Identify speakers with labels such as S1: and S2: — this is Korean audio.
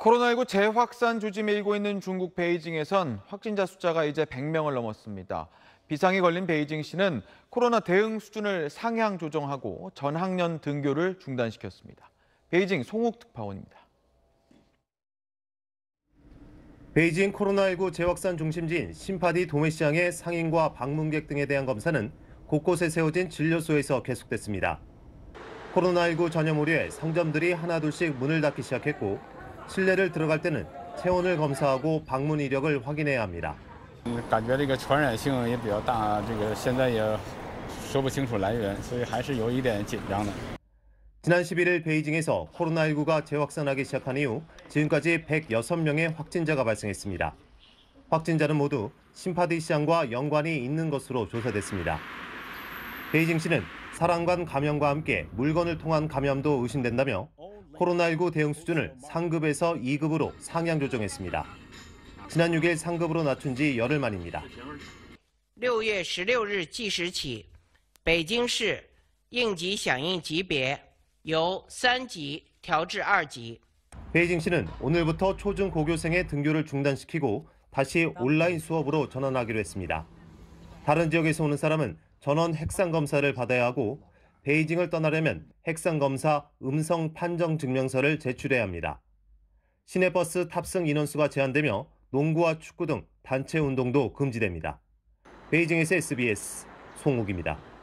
S1: 코로나19 재확산 조짐에 일고 있는 중국 베이징에선 확진자 숫자가 이제 100명을 넘었습니다. 비상이 걸린 베이징시는 코로나 대응 수준을 상향 조정하고 전학년 등교를 중단시켰습니다. 베이징 송옥 특파원입니다. 베이징 코로나19 재확산 중심지인 심파디
S2: 도매시장의 상인과 방문객 등에 대한 검사는 곳곳에 세워진 진료소에서 계속됐습니다. 코로나19 전염 우려에 상점들이 하나둘씩 문을 닫기 시작했고 실내를 들어갈 때는 체온을 검사하고 방문 이력을 확인해야 합니다.
S3: 感觉这个传染性也比较大，这个现在也说不清楚来源，所以还是有一点紧张的。
S2: 지난 11일 베이징에서 코로나19가 재확산하기 시작한 이후 지금까지 106명의 확진자가 발생했습니다. 확진자는 모두 심파디 시장과 연관이 있는 것으로 조사됐습니다. 베이징시는 사람간 감염과 함께 물건을 통한 감염도 의심된다며 코로나19 대응 수준을 상급에서 2급으로 상향 조정했습니다. 지난 6일 상급으로 낮춘 지 열흘 만입니다.
S4: 6월 16일 即时起,北京市 应急响应级别由3级调至2级. 베이징시는
S2: 오늘부터 초중 고교생의 등교를 중단시키고 다시 온라인 수업으로 전환하기로 했습니다. 다른 지역에서 오는 사람은 전원 핵산 검사를 받아야 하고 베이징을 떠나려면 핵산 검사 음성 판정 증명서를 제출해야 합니다. 시내버스 탑승 인원수가 제한되며 농구와 축구 등 단체 운동도 금지됩니다. 베이징에서 SBS 송욱입니다.